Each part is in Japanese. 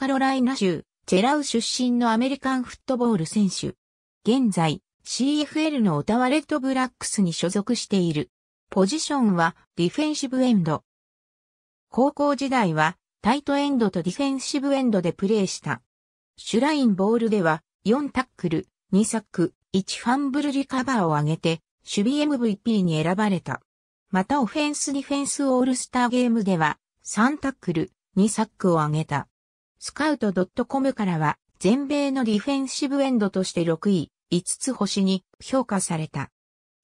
カロライナ州、チェラウ出身のアメリカンフットボール選手。現在、CFL のオタワレットブラックスに所属している。ポジションはディフェンシブエンド。高校時代はタイトエンドとディフェンシブエンドでプレーした。シュラインボールでは4タックル、2サック、1ファンブルリカバーを上げて守備 MVP に選ばれた。またオフェンスディフェンスオールスターゲームでは3タックル、2サックを上げた。スカウト .com からは、全米のディフェンシブエンドとして6位、5つ星に評価された。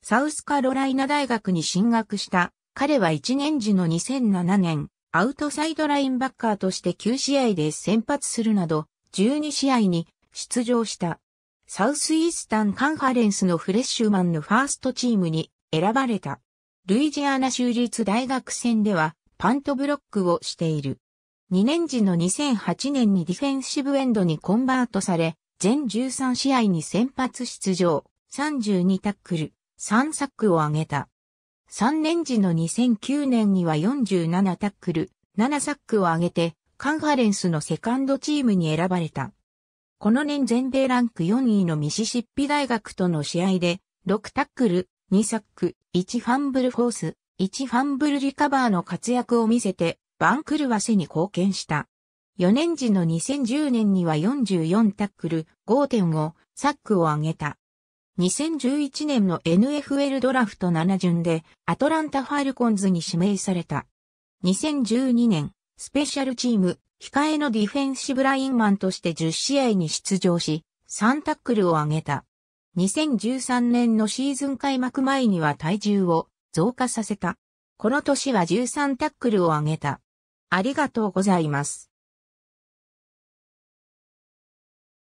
サウスカロライナ大学に進学した、彼は1年時の2007年、アウトサイドラインバッカーとして9試合で先発するなど、12試合に出場した。サウスイースタンカンファレンスのフレッシュマンのファーストチームに選ばれた。ルイジアナ州立大学戦ではパントブロックをしている。2年時の2008年にディフェンシブエンドにコンバートされ、全13試合に先発出場、32タックル、3サックを挙げた。3年時の2009年には47タックル、7サックを挙げて、カンファレンスのセカンドチームに選ばれた。この年全米ランク4位のミシシッピ大学との試合で、6タックル、2サック、1ファンブルフォース、1ファンブルリカバーの活躍を見せて、番狂わせに貢献した。4年時の2010年には44タックル、5.5、サックを上げた。2011年の NFL ドラフト7巡でアトランタファルコンズに指名された。2012年、スペシャルチーム、控えのディフェンシブラインマンとして10試合に出場し、3タックルを上げた。2013年のシーズン開幕前には体重を増加させた。この年は13タックルを上げた。ありがとうございます。